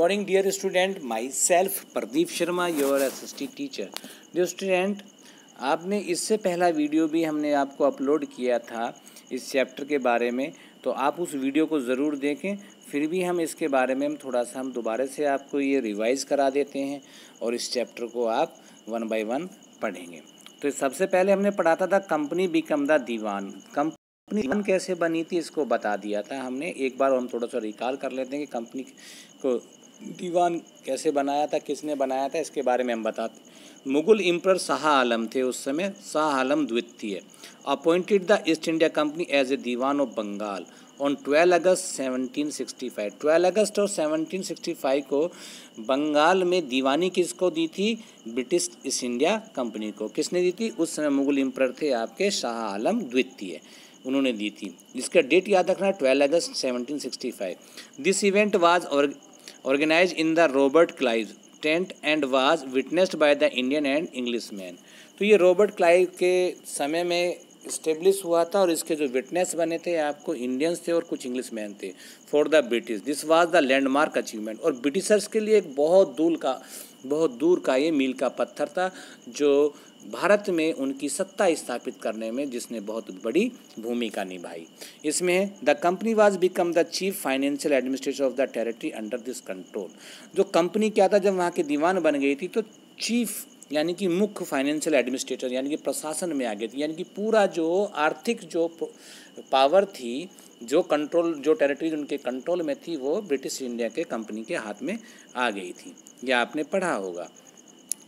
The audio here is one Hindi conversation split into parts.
Dear student myself Pradeep Sharma your assistant teacher dear student आपने इससे पहला वीडियो भी हमने आपको अपलोड किया था इस चैप्टर के बारे में तो आप उस वीडियो को ज़रूर देखें फिर भी हम इसके बारे में हम थोड़ा सा हम दोबारा से आपको ये रिवाइज़ करा देते हैं और इस चैप्टर को आप वन बाई वन पढ़ेंगे तो सबसे पहले हमने पढ़ाता था कंपनी बिकम द दीवान कम कंपनी दीवान कैसे बनी थी इसको बता दिया था हमने एक बार हम थोड़ा सा रिकॉल कर लेते हैं कि कंपनी को दीवान कैसे बनाया था किसने बनाया था इसके बारे में हम बताते मुगल इम्प्रर शाह आलम थे उस समय शाह आलम द्वितीय appointed the East India Company as a diwan of Bengal on 12 अगस्त 1765 12 अगस्त और 1765 को बंगाल में दीवानी किसको दी थी ब्रिटिश ईस्ट इंडिया कंपनी को किसने दी थी उस समय मुगल एम्पर थे आपके शाह आलम द्वितीय उन्होंने दी थी इसका डेट याद रखना 12 अगस्त 1765 दिस इवेंट वाज और organise in the Robert Clive's tent and was witnessed by the Indian and Englishman तो ये रॉबर्ट क्लाइव के समय में इस्टेब्लिश हुआ था और इसके जो विटनेस बने थे आपको इंडियंस थे और कुछ इंग्लिश मैन थे for the British this was the landmark achievement और ब्रिटिशर्स के लिए एक बहुत दूर का बहुत दूर का ये मील का पत्थर था जो भारत में उनकी सत्ता स्थापित करने में जिसने बहुत बड़ी भूमिका निभाई इसमें the company was become the chief financial administrator of the territory under this control जो कंपनी क्या था जब वहाँ के दीवान बन गई थी तो चीफ यानी कि मुख्य फाइनेंशियल एडमिनिस्ट्रेटर यानी कि प्रशासन में आ गए थे यानी कि पूरा जो आर्थिक जो पावर थी जो कंट्रोल जो टेरिटरीज उनके कंट्रोल में थी वो ब्रिटिश इंडिया के कंपनी के हाथ में आ गई थी यह आपने पढ़ा होगा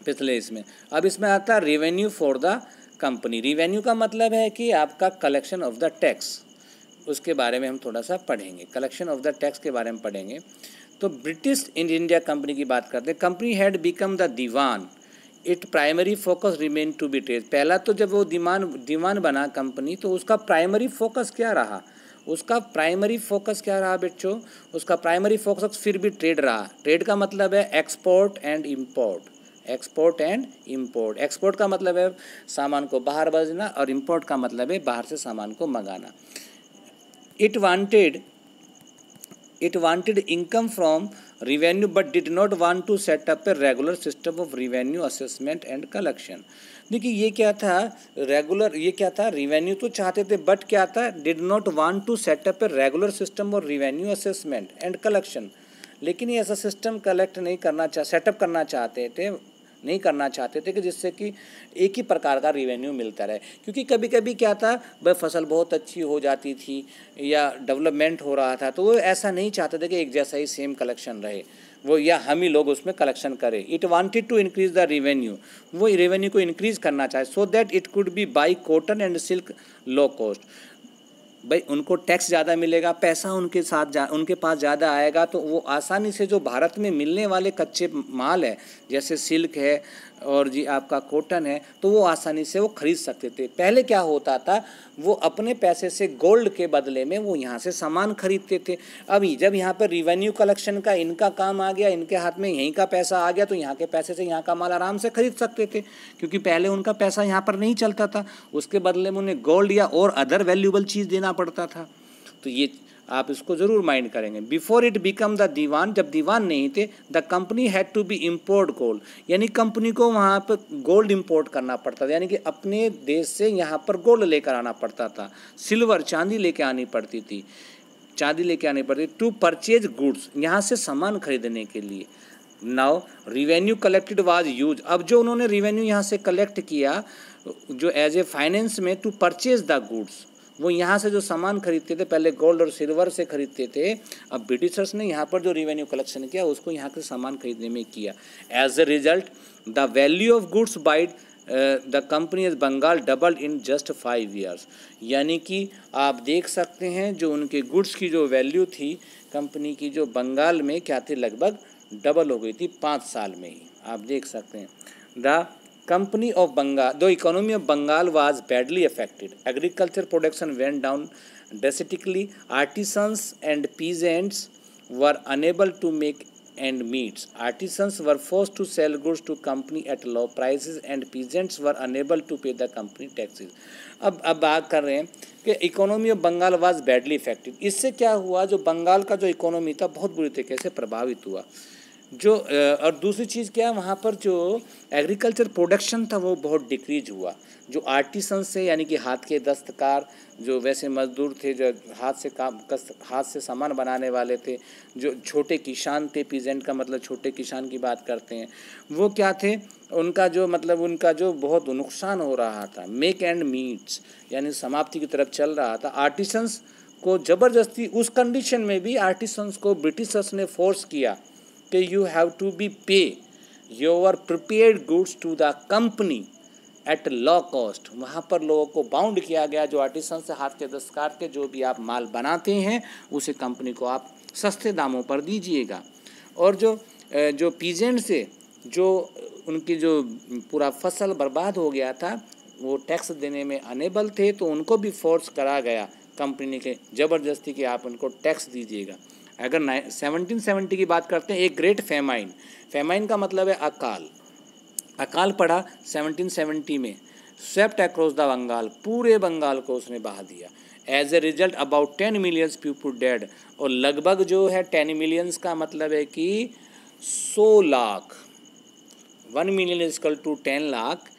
पिछले इसमें अब इसमें आता है revenue for the company revenue का मतलब है कि आपका कलेक्शन ऑफ द टैक्स उसके बारे में हम थोड़ा सा पढ़ेंगे कलेक्शन ऑफ द टैक्स के बारे में पढ़ेंगे तो ब्रिटिश इंडिया कंपनी की बात करते हैं company had become the diwan it primary focus remain to be trade पहला तो जब वो दीवान दीवान बना कंपनी तो उसका प्राइमरी फोकस क्या रहा उसका प्राइमरी फोकस क्या रहा बच्चों उसका प्राइमरी फोकस फिर भी ट्रेड रहा ट्रेड का मतलब है export and import export and import export का मतलब है सामान को बाहर भेजना और इम्पोर्ट का मतलब है बाहर से सामान को मंगाना it wanted it wanted income from revenue but did not want to set up a regular system of revenue assessment and collection देखिए ये क्या था रेगुलर ये क्या था रिवेन्यू तो चाहते थे बट क्या था did not want to set up a regular system of revenue assessment and collection लेकिन ये ऐसा सिस्टम कलेक्ट नहीं करना चाह सेटअप करना चाहते थे नहीं करना चाहते थे कि जिससे कि एक ही प्रकार का रिवेन्यू मिलता रहे क्योंकि कभी कभी क्या था भाई फसल बहुत अच्छी हो जाती थी या डेवलपमेंट हो रहा था तो वो ऐसा नहीं चाहते थे कि एक जैसा ही सेम कलेक्शन रहे वो या हम ही लोग उसमें कलेक्शन करें it wanted to increase the revenue वो रेवेन्यू को इंक्रीज करना चाहे so that it could be buy cotton and silk low cost भाई उनको टैक्स ज़्यादा मिलेगा पैसा उनके साथ जा उनके पास ज़्यादा आएगा तो वो आसानी से जो भारत में मिलने वाले कच्चे माल है जैसे सिल्क है और जी आपका कॉटन है तो वो आसानी से वो खरीद सकते थे पहले क्या होता था वो अपने पैसे से गोल्ड के बदले में वो यहाँ से सामान खरीदते थे अभी जब यहाँ पर रिवेन्यू कलेक्शन का इनका काम आ गया इनके हाथ में यहीं का पैसा आ गया तो यहाँ के पैसे से यहाँ का माल आराम से खरीद सकते थे क्योंकि पहले उनका पैसा यहाँ पर नहीं चलता था उसके बदले में उन्हें गोल्ड या और अदर वैल्यूबल चीज़ देना पड़ता था तो ये आप इसको ज़रूर माइंड करेंगे before it become the diwan जब दीवान नहीं थे the company had to be import gold यानी कंपनी को वहाँ पर गोल्ड इम्पोर्ट करना पड़ता था यानी कि अपने देश से यहाँ पर गोल्ड लेकर आना पड़ता था सिल्वर चांदी लेके आनी पड़ती थी चांदी लेके आनी पड़ती टू परचेज गुड्स यहाँ से सामान खरीदने के लिए now revenue collected was use अब जो उन्होंने रिवेन्यू यहाँ से कलेक्ट किया जो एज ए फाइनेंस में टू परचेज द गुड्स वो यहाँ से जो सामान खरीदते थे पहले गोल्ड और सिल्वर से खरीदते थे अब ब्रिटिशर्स ने यहाँ पर जो रेवेन्यू कलेक्शन किया उसको यहाँ के सामान खरीदने में किया as a result the value of goods buyed the company Bengal double in just five years यानी कि आप देख सकते हैं जो उनके गुड्स की जो वैल्यू थी कंपनी की जो बंगाल में क्या थी लगभग डबल हो गई थी पाँच साल में ही आप देख सकते हैं the company of Bengal the economy of Bengal was badly affected agriculture production went down drastically artisans and peasants were unable to make and meets artisans were force to sell goods to company at low prices and peasants were unable to pay the company taxes अब अब बात कर रहे हैं कि economy of Bengal was badly effected इससे क्या हुआ जो बंगाल का जो इकोनॉमी था बहुत बुरी तरीके से प्रभावित हुआ जो और दूसरी चीज़ क्या है वहाँ पर जो एग्रीकल्चर प्रोडक्शन था वो बहुत डिक्रीज हुआ जो आर्टिसन से यानी कि हाथ के दस्तकार जो वैसे मजदूर थे जो हाथ से काम कस हाथ से सामान बनाने वाले थे जो छोटे किसान थे पीजेंट का मतलब छोटे किसान की बात करते हैं वो क्या थे उनका जो मतलब उनका जो बहुत नुकसान हो रहा था मेक एंड मीट्स यानी समाप्ति की तरफ चल रहा था आर्टिसंस को ज़बरदस्ती उस कंडीशन में भी आर्टिसंस को ब्रिटिशर्स ने फोर्स किया pay you have to be pay your prepare goods to the company at low cost वहाँ पर लोगों को बाउंड किया गया जो आर्टिसन से हाथ के दस्तकार के जो भी आप माल बनाते हैं उसे कंपनी को आप सस्ते दामों पर दीजिएगा और जो जो पीजेंट से जो उनकी जो पूरा फसल बर्बाद हो गया था वो टैक्स देने में अनेबल थे तो उनको भी फोर्स करा गया कंपनी के ज़बरदस्ती के आप उनको टैक्स दीजिएगा अगर 1770 की बात करते हैं एक ग्रेट फेमाइन फेमाइन का मतलब है अकाल अकाल पड़ा 1770 में स्वेप्ट अक्रॉस द बंगाल पूरे बंगाल को उसने बहा दिया as a result about ten millions people dead और लगभग जो है टेन मिलियंस का मतलब है कि सौ lakh one million equal to ten lakh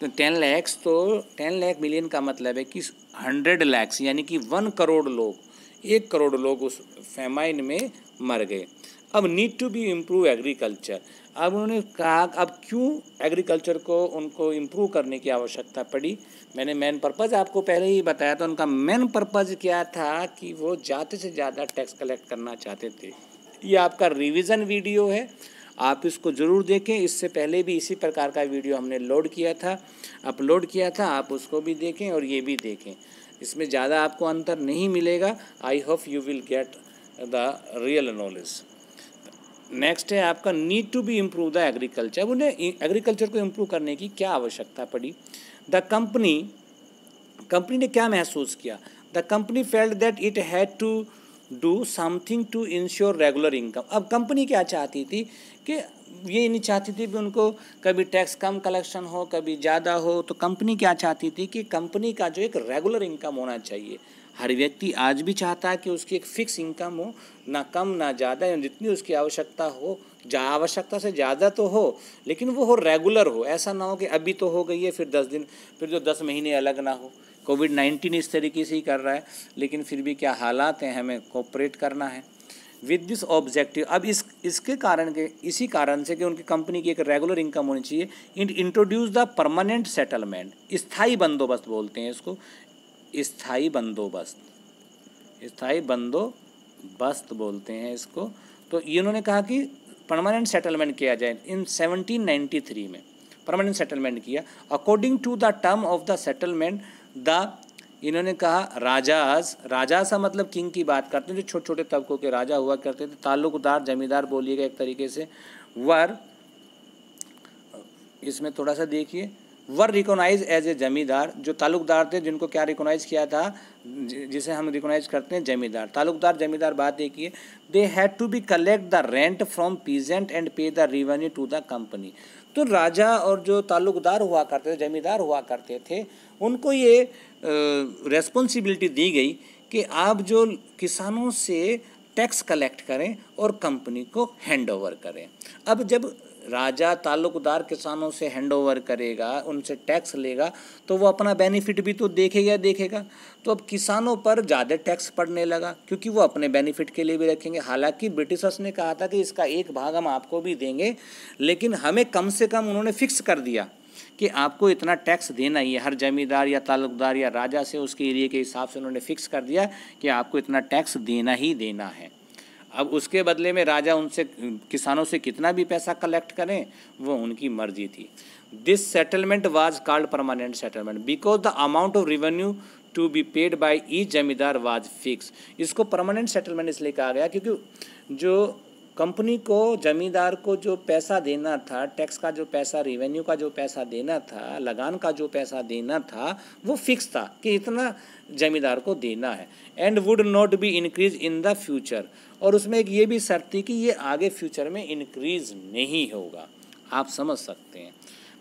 तो टेन लैक्स तो टेन लैख मिलियन का मतलब है कि हंड्रेड लैक्स यानी कि वन करोड़ लोग एक करोड़ लोग उस फेमाइन में मर गए अब need to be improve agriculture अब उन्होंने कहा अब क्यों एग्रीकल्चर को उनको इम्प्रूव करने की आवश्यकता पड़ी मैंने मेन पर्पज़ आपको पहले ही बताया था उनका मेन पर्पज़ क्या था कि वो ज़्यादा से ज़्यादा टैक्स कलेक्ट करना चाहते थे ये आपका रिविज़न वीडियो है आप इसको ज़रूर देखें इससे पहले भी इसी प्रकार का वीडियो हमने लोड किया था अपलोड किया था आप उसको भी देखें और ये भी देखें इसमें ज़्यादा आपको अंतर नहीं मिलेगा I hope you will get the real knowledge next है आपका need to be improve the agriculture उन्हें एग्रीकल्चर को इम्प्रूव करने की क्या आवश्यकता पड़ी द कंपनी कंपनी ने क्या महसूस किया the company felt that it had to do something to ensure regular income अब कंपनी क्या चाहती थी कि ये नहीं चाहती थी कि उनको कभी टैक्स कम कलेक्शन हो कभी ज़्यादा हो तो कंपनी क्या चाहती थी कि कंपनी का जो एक रेगुलर इनकम होना चाहिए हर व्यक्ति आज भी चाहता है कि उसकी एक फिक्स इनकम हो ना कम ना ज़्यादा या जितनी उसकी आवश्यकता हो जहाँ आवश्यकता से ज़्यादा तो हो लेकिन वो हो रेगुलर हो ऐसा ना हो कि अभी तो हो गई है फिर दस दिन फिर जो दस महीने अलग ना हो कोविड नाइन्टीन इस तरीके से ही कर रहा है लेकिन फिर भी क्या हालात हैं हमें कोऑपरेट करना है विद दिस ऑब्जेक्टिव अब इस इसके कारण के इसी कारण से कि उनकी कंपनी की एक रेगुलर इनकम होनी चाहिए इंट इंट्रोड्यूस द परमानेंट सेटलमेंट स्थाई बंदोबस्त बोलते हैं इसको स्थाई बंदोबस्त स्थाई बंदोबस्त बोलते हैं इसको तो इन्होंने कहा कि परमानेंट सेटलमेंट किया जाए इन 1793 में परमानेंट सेटलमेंट किया according to the term of the settlement the इन्होंने कहा राजास राजा सा मतलब किंग की बात करते हैं जो छोटे छोटे तबकों के राजा हुआ करते थे ताल्लुकदार जमींदार बोलिएगा एक तरीके से वर इसमें थोड़ा सा देखिए वर रिकोनाइज एज ए जमींदार जो ताल्लुकदार थे जिनको क्या रिकोनाइज किया था जिसे हम रिकोनाइज करते हैं जमींदार ताल्लुकदार जमींदार बात देखिए they had to be collect the rent from peasant and pay the revenue to the company तो राजा और जो ताल्लुकदार हुआ करते थे जमींदार हुआ करते थे उनको ये रेस्पॉन्सिबिलिटी दी गई कि आप जो किसानों से टैक्स कलेक्ट करें और कंपनी को हैंड ओवर करें अब जब राजा ताल्लुकदार किसानों से हैंड ओवर करेगा उनसे टैक्स लेगा तो वो अपना बेनिफिट भी तो देखेगा देखेगा तो अब किसानों पर ज़्यादा टैक्स पड़ने लगा क्योंकि वो अपने बेनिफिट के लिए भी रखेंगे हालांकि ब्रिटिशर्स ने कहा था कि इसका एक भाग हम आपको भी देंगे लेकिन हमें कम से कम उन्होंने फिक्स कर दिया कि आपको इतना टैक्स देना ही है हर जमींदार या ताल्लुकदार या राजा से उसके एरिए के हिसाब से उन्होंने फिक्स कर दिया कि आपको इतना टैक्स देना ही देना है अब उसके बदले में राजा उनसे किसानों से कितना भी पैसा कलेक्ट करें वो उनकी मर्जी थी this settlement was called permanent settlement because the amount of revenue to be paid by the zamindar was fix इसको परमानेंट सेटलमेंट इसलिए कहा गया क्योंकि जो कंपनी को जमींदार को जो पैसा देना था टैक्स का जो पैसा रेवेन्यू का जो पैसा देना था लगान का जो पैसा देना था वो फिक्स था कि इतना जमींदार को देना है and would not be increase in the future और उसमें एक ये भी शर्त थी कि ये आगे फ्यूचर में इंक्रीज नहीं होगा आप समझ सकते हैं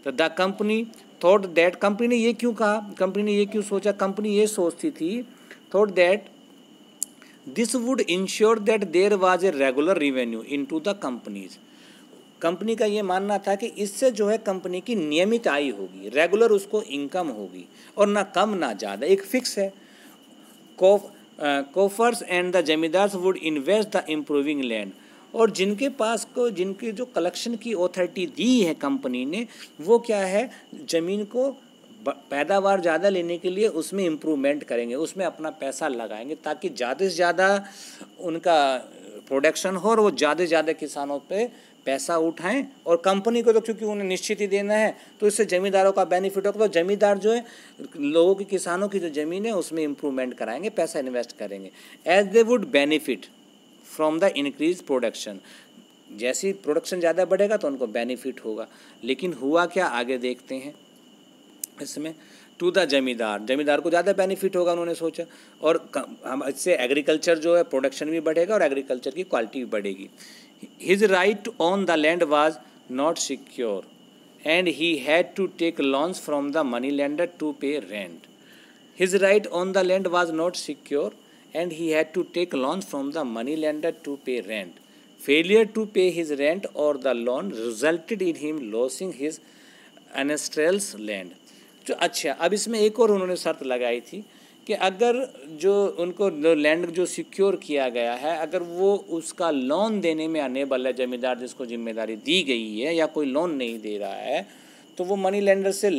तो the company thought that company ने ये क्यों कहा कंपनी ने ये क्यों सोचा कंपनी ये सोचती थी thought that this would ensure that there was a regular revenue into the company's company का ये मानना था कि इससे जो है कंपनी की नियमित आय होगी रेगुलर उसको इनकम होगी और ना कम ना ज़्यादा एक फिक्स है coffers coffers and the zamindars would invest the improving land और जिनके पास को जिनकी जो कलेक्शन की अथॉरिटी दी है कंपनी ने वो क्या है ज़मीन को पैदावार ज़्यादा लेने के लिए उसमें इम्प्रूवमेंट करेंगे उसमें अपना पैसा लगाएंगे ताकि ज़्यादा से ज़्यादा उनका प्रोडक्शन हो और वो ज़्यादा से ज़्यादा किसानों पे पैसा उठाएं और कंपनी को तो क्योंकि उन्हें निश्चित ही देना है तो इससे ज़मींदारों का बेनिफिट होगा तो ज़मींदार जो है लोगों की किसानों की जो ज़मीन है उसमें इम्प्रूवमेंट कराएंगे पैसा इन्वेस्ट करेंगे as they would benefit from the increase production जैसी प्रोडक्शन ज़्यादा बढ़ेगा तो उनको बेनिफिट होगा लेकिन हुआ क्या आगे देखते हैं इसमें टू द जमींदार जमींदार को ज़्यादा बेनिफिट होगा उन्होंने सोचा और हम इससे एग्रीकल्चर जो है प्रोडक्शन भी बढ़ेगा और एग्रीकल्चर की क्वालिटी भी बढ़ेगी his right to own the land was not secure and he had to take loans from the moneylender to pay rent his right on the land was not secure and he had to take loans from the moneylender to pay rent failure to pay his rent और the loan resulted in him losing his ancestrals land जो अच्छा अब इसमें एक और उन्होंने शर्त लगाई थी कि अगर जो उनको लैंड जो सिक्योर किया गया है अगर वो उसका लोन देने में अनेबल है जमींदार जिसको जिम्मेदारी दी गई है या कोई लोन नहीं दे रहा है तो वो मनी लैंडर से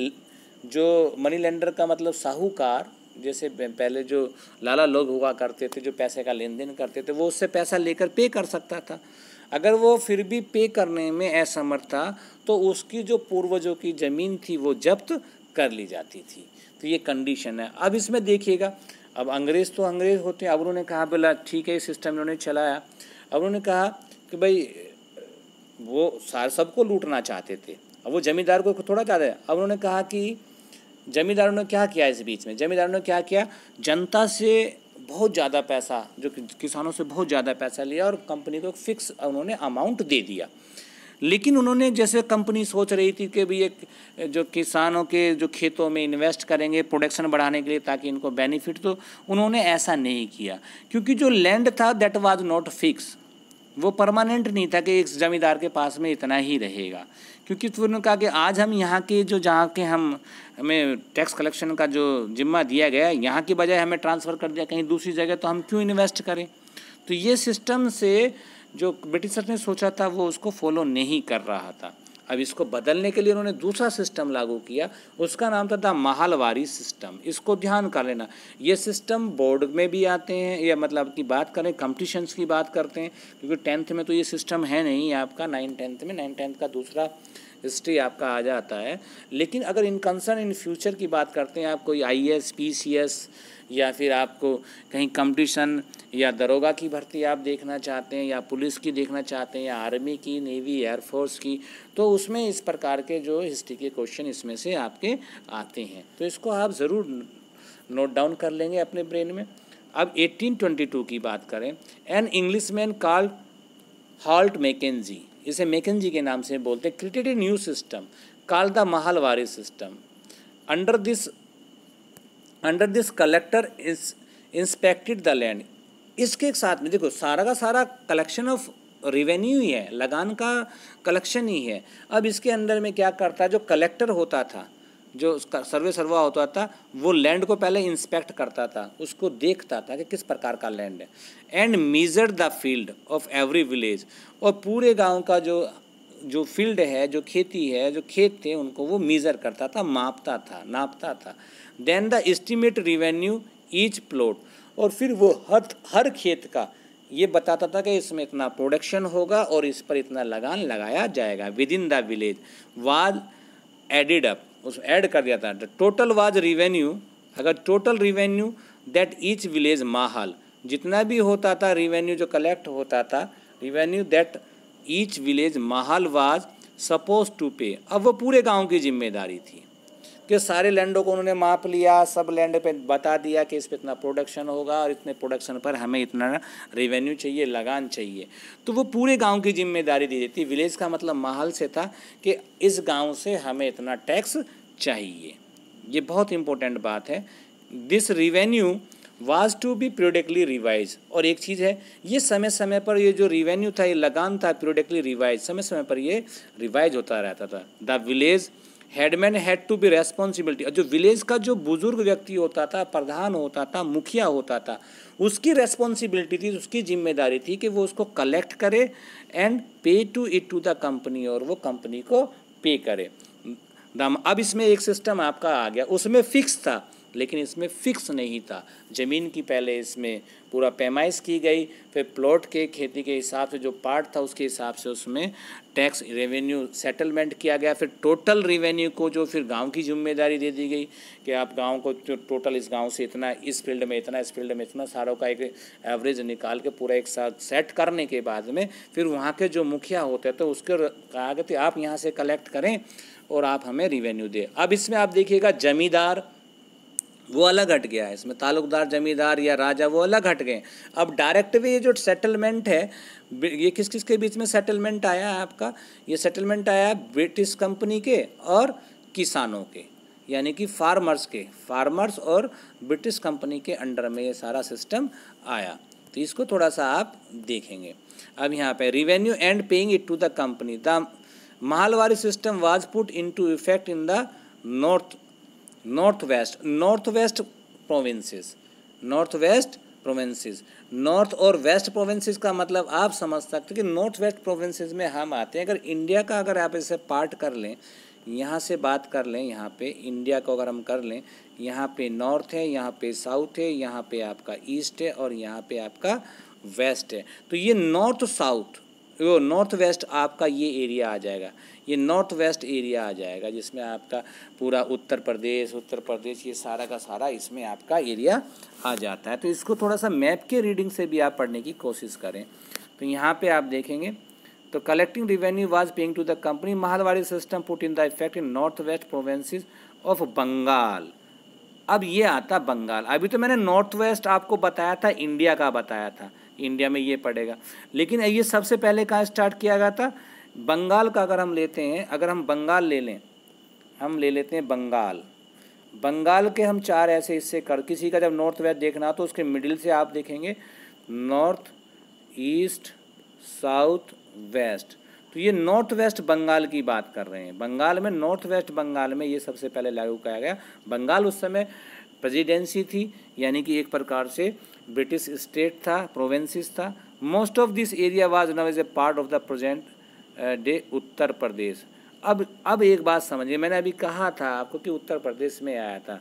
जो मनी लैंडर का मतलब साहूकार जैसे पहले जो लाला लोग हुआ करते थे जो पैसे का लेन देन करते थे वो उससे पैसा लेकर पे कर सकता था अगर वो फिर भी पे करने में असमर्थ था तो उसकी जो पूर्वजों की ज़मीन थी वो जब्त कर ली जाती थी तो ये कंडीशन है अब इसमें देखिएगा अब अंग्रेज़ तो अंग्रेज़ होते हैं अब उन्होंने कहा बोला ठीक है सिस्टम इन्होंने चलाया अब उन्होंने कहा कि भाई वो सार सबको लूटना चाहते थे अब वो ज़मींदार को थोड़ा ज़्यादा अब उन्होंने कहा कि ज़मींदारों ने क्या किया इस बीच में ज़मींदारों ने क्या किया जनता से बहुत ज़्यादा पैसा जो किसानों से बहुत ज़्यादा पैसा लिया और कंपनी को एक फ़िक्स उन्होंने अमाउंट दे दिया लेकिन उन्होंने जैसे कंपनी सोच रही थी कि भैया जो किसानों के जो खेतों में इन्वेस्ट करेंगे प्रोडक्शन बढ़ाने के लिए ताकि इनको बेनिफिट तो उन्होंने ऐसा नहीं किया क्योंकि जो लैंड था दैट वाज नॉट फिक्स वो परमानेंट नहीं था कि एक ज़मींदार के पास में इतना ही रहेगा क्योंकि फिर उन्होंने कहा कि आज हम यहाँ के जो जहाँ के हम हमें टैक्स कलेक्शन का जो जिम्मा दिया गया यहाँ की बजाय हमें ट्रांसफ़र कर दिया कहीं दूसरी जगह तो हम क्यों इन्वेस्ट करें तो ये सिस्टम से जो ब्रिटिशर ने सोचा था वो उसको फॉलो नहीं कर रहा था अब इसको बदलने के लिए उन्होंने दूसरा सिस्टम लागू किया उसका नाम था द महलवारी सिस्टम इसको ध्यान कर लेना ये सिस्टम बोर्ड में भी आते हैं या मतलब की बात करें कंपटिशन्स की बात करते हैं क्योंकि टेंथ में तो ये सिस्टम है नहीं आपका नाइन टेंथ में नाइन टेंथ का दूसरा हिस्ट्री आपका आ जाता है लेकिन अगर इन कंसर्न इन फ्यूचर की बात करते हैं आप कोई I S P C S या फिर आपको कहीं कंपटीशन या दरोगा की भर्ती आप देखना चाहते हैं या पुलिस की देखना चाहते हैं या आर्मी की नेवी एयरफोर्स की तो उसमें इस प्रकार के जो हिस्ट्री के क्वेश्चन इसमें से आपके आते हैं तो इसको आप ज़रूर नोट डाउन कर लेंगे अपने ब्रेन में अब 1822 की बात करें an English man called Holt Mackenzie इसे मैकेजी के नाम से बोलते हैं created new system called the Mahalwari system under this under this collector inspected the land इसके साथ में देखो सारा का सारा कलेक्शन ऑफ रिवेन्यू ही है लगान का कलेक्शन ही है अब इसके अंदर में क्या करता है जो कलेक्टर होता था जो उसका सर्वे सर्वा होता था वो लैंड को पहले इंस्पेक्ट करता था उसको देखता था कि किस प्रकार का लैंड है and measure the field of every village और पूरे गांव का जो जो फील्ड है जो खेती है जो खेत थे उनको वो मीज़र करता था मापता था नापता था then the estimate revenue each plot और फिर वो हर हर खेत का ये बताता था कि इसमें इतना प्रोडक्शन होगा और इस पर इतना लगान लगाया जाएगा within the village was added up उस ऐड कर दिया था टोटल वाज रिवेन्यू अगर total revenue that each village mahal जितना भी होता था रिवेन्यू जो कलेक्ट होता था revenue that each village mahal was suppose to pay अब वो पूरे गांव की जिम्मेदारी थी कि सारे लैंडों को उन्होंने माप लिया सब लैंड पे बता दिया कि इस पर इतना प्रोडक्शन होगा और इतने प्रोडक्शन पर हमें इतना रेवेन्यू चाहिए लगान चाहिए तो वो पूरे गांव की जिम्मेदारी दी जाती विलेज का मतलब माहौल से था कि इस गांव से हमें इतना टैक्स चाहिए ये बहुत इंपॉर्टेंट बात है this revenue was to be periodically revise और एक चीज़ है ये समय समय पर ये जो रिवेन्यू था ये लगान था प्रोडक्टली रिवाइज समय समय पर ये रिवाइज होता रहता था the village headman had to be responsibility जो विलेज का जो बुजुर्ग व्यक्ति होता था प्रधान होता था मुखिया होता था उसकी रेस्पॉन्सिबिलिटी थी उसकी जिम्मेदारी थी कि वो उसको कलेक्ट करे and pay to it to the company और वो कंपनी को पे करे दाम अब इसमें एक सिस्टम आपका आ गया उसमें फिक्स था लेकिन इसमें फिक्स नहीं था ज़मीन की पहले इसमें पूरा पैमाइश की गई फिर प्लॉट के खेती के हिसाब से जो पार्ट था उसके हिसाब से उसमें टैक्स रेवेन्यू सेटलमेंट किया गया फिर टोटल रेवेन्यू को जो फिर गांव की जिम्मेदारी दे दी गई कि आप गांव को तो टोटल इस गांव से इतना इस फील्ड में इतना इस फील्ड में इतना सारों का एक एवरेज निकाल के पूरा एक साथ सेट करने के बाद में फिर वहाँ के जो मुखिया होते हैं तो उसके कहा कि आप यहाँ से कलेक्ट करें और आप हमें रिवेन्यू दें अब इसमें आप देखिएगा जमींदार वो अलग हट गया है इसमें ताल्लुकदार जमींदार या राजा वो अलग हट गए अब डायरेक्ट भी ये जो सेटलमेंट है ये किस किस के बीच में सेटलमेंट आया है आपका ये सेटलमेंट आया है ब्रिटिश कंपनी के और किसानों के यानी कि फार्मर्स के फार्मर्स और ब्रिटिश कंपनी के अंडर में ये सारा सिस्टम आया तो इसको थोड़ा सा आप देखेंगे अब यहाँ पे revenue and paying it to the company the Mahalwari system was put into effect in the north north west north west provinces north west provinces north और वेस्ट प्रोविंसेस का मतलब आप समझ सकते हो कि नॉर्थ वेस्ट प्रोविंसेस में हम आते हैं अगर इंडिया का अगर आप इसे पार्ट कर लें यहाँ से बात कर लें यहाँ पे इंडिया को अगर हम कर लें यहाँ पे नॉर्थ है यहाँ पे साउथ है यहाँ पे आपका ईस्ट है और यहाँ पे आपका वेस्ट है तो ये नॉर्थ साउथ वो नॉर्थ वेस्ट आपका ये एरिया आ जाएगा ये नॉर्थ वेस्ट एरिया आ जाएगा जिसमें आपका पूरा उत्तर प्रदेश उत्तर प्रदेश ये सारा का सारा इसमें आपका एरिया आ जाता है तो इसको थोड़ा सा मैप के रीडिंग से भी आप पढ़ने की कोशिश करें तो यहाँ पे आप देखेंगे तो collecting revenue was paying to the company Mahalwari system put in the effect in north west provinces of Bengal अब ये आता बंगाल अभी तो मैंने नॉर्थ वेस्ट आपको बताया था इंडिया का बताया था इंडिया में ये पड़ेगा लेकिन ये सबसे पहले कहाँ स्टार्ट किया गया था बंगाल का अगर हम लेते हैं अगर हम बंगाल ले लें हम ले लेते हैं बंगाल बंगाल के हम चार ऐसे हिस्से कर किसी का जब नॉर्थ वेस्ट देखना तो उसके मिडिल से आप देखेंगे नॉर्थ ईस्ट साउथ वेस्ट तो ये नॉर्थ वेस्ट बंगाल की बात कर रहे हैं बंगाल में नॉर्थ वेस्ट बंगाल में ये सबसे पहले लागू किया गया बंगाल उस समय प्रेजिडेंसी थी यानी कि एक प्रकार से ब्रिटिश स्टेट था प्रोवेंसिस था most of this area was now is a part of the present day Uttar Pradesh अब अब एक बात समझिए मैंने अभी कहा था आपको कि उत्तर प्रदेश में आया था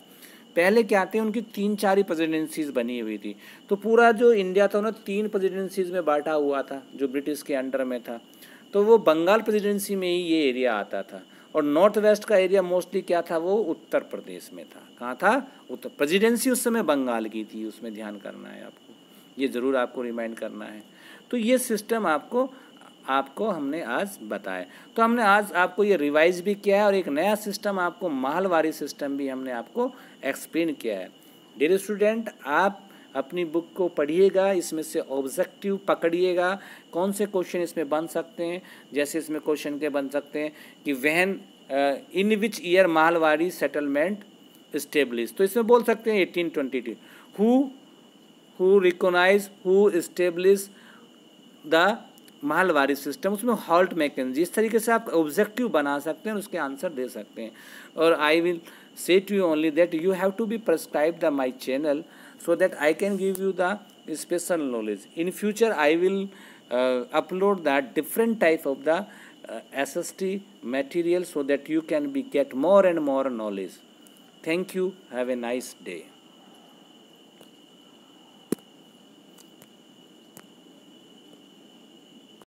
पहले क्या थे उनकी तीन चार ही प्रेजिडेंसीज बनी हुई थी तो पूरा जो इंडिया था ना तीन प्रेजिडेंसीज में बांटा हुआ था जो ब्रिटिश के अंडर में था तो वो बंगाल प्रेजिडेंसी में ही ये एरिया आता था और नॉर्थ वेस्ट का एरिया मोस्टली क्या था वो उत्तर प्रदेश में था कहाँ था उत्तर प्रेजिडेंसी उस समय बंगाल की थी उसमें ध्यान करना है आपको ये ज़रूर आपको रिमाइंड करना है तो ये सिस्टम आपको आपको हमने आज बताया तो हमने आज आपको ये रिवाइज भी किया है और एक नया सिस्टम आपको माहवारी सिस्टम भी हमने आपको एक्सप्लेन किया है डेयर स्टूडेंट आप अपनी बुक को पढ़िएगा इसमें से ऑब्जेक्टिव पकड़िएगा कौन से क्वेश्चन इसमें बन सकते हैं जैसे इसमें क्वेश्चन के बन सकते हैं कि when in which year Mahalwari settlement establish तो इसमें बोल सकते हैं eighteen twenty two who who recognise who establish the Mahalwari system उसमें हॉल्ट मैकेनिज्म इस तरीके से आप ऑब्जेक्टिव बना सकते हैं उसके आंसर दे सकते हैं और I will say to you only that you have to be prescribe the my channel so that I can give you the special knowledge. In future, I will uh, upload that different type of the uh, SST material so that you can be get more and more knowledge. Thank you. Have a nice day.